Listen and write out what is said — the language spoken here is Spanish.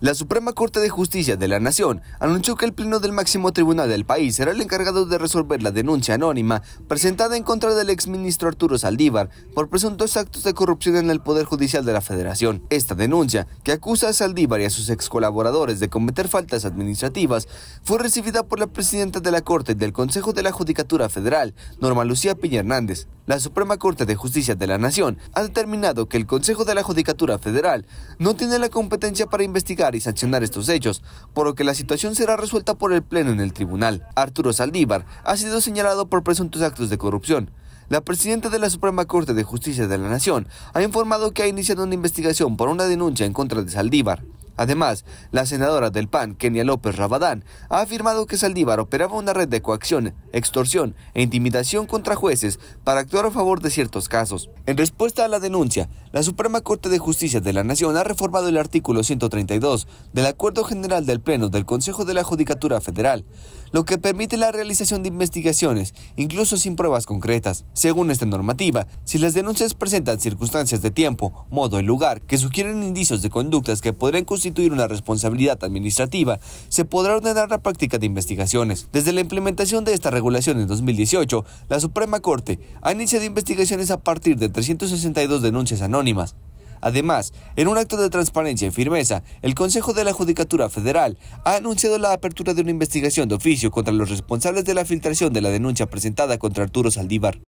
La Suprema Corte de Justicia de la Nación anunció que el Pleno del máximo tribunal del país será el encargado de resolver la denuncia anónima presentada en contra del exministro Arturo Saldívar por presuntos actos de corrupción en el Poder Judicial de la Federación. Esta denuncia, que acusa a Saldívar y a sus ex colaboradores de cometer faltas administrativas, fue recibida por la presidenta de la Corte y del Consejo de la Judicatura Federal, Norma Lucía Piña Hernández la Suprema Corte de Justicia de la Nación ha determinado que el Consejo de la Judicatura Federal no tiene la competencia para investigar y sancionar estos hechos, por lo que la situación será resuelta por el Pleno en el tribunal. Arturo Saldívar ha sido señalado por presuntos actos de corrupción. La presidenta de la Suprema Corte de Justicia de la Nación ha informado que ha iniciado una investigación por una denuncia en contra de Saldívar. Además, la senadora del PAN, Kenia López Rabadán, ha afirmado que Saldívar operaba una red de coacción extorsión e intimidación contra jueces para actuar a favor de ciertos casos. En respuesta a la denuncia, la Suprema Corte de Justicia de la Nación ha reformado el artículo 132 del Acuerdo General del Pleno del Consejo de la Judicatura Federal, lo que permite la realización de investigaciones, incluso sin pruebas concretas. Según esta normativa, si las denuncias presentan circunstancias de tiempo, modo y lugar que sugieren indicios de conductas que podrían constituir una responsabilidad administrativa, se podrá ordenar la práctica de investigaciones. Desde la implementación de esta regulación, en 2018, la Suprema Corte ha iniciado investigaciones a partir de 362 denuncias anónimas. Además, en un acto de transparencia y firmeza, el Consejo de la Judicatura Federal ha anunciado la apertura de una investigación de oficio contra los responsables de la filtración de la denuncia presentada contra Arturo Saldívar.